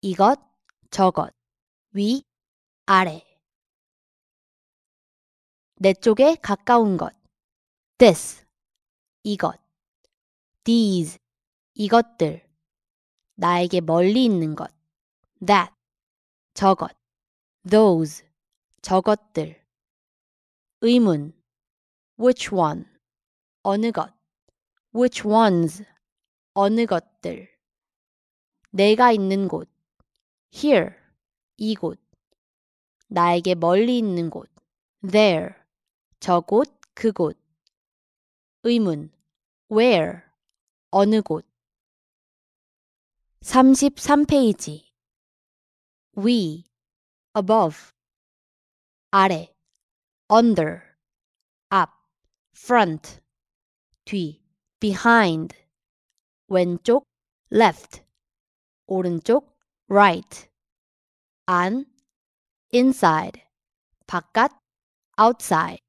이것, 저것, 위, 아래. 내 쪽에 가까운 것. this, 이것. these, 이것들. 나에게 멀리 있는 것. that, 저것. those, 저것들. 의문. which one, 어느 것. which ones, 어느 것들. 내가 있는 곳. here 이곳 나에게 멀리 있는 곳 there 저곳 그곳 의문 where 어느 곳 33페이지 we above 아래 under 앞 front 뒤 behind 왼쪽 left 오른쪽 right, 안, inside, 바깥, outside.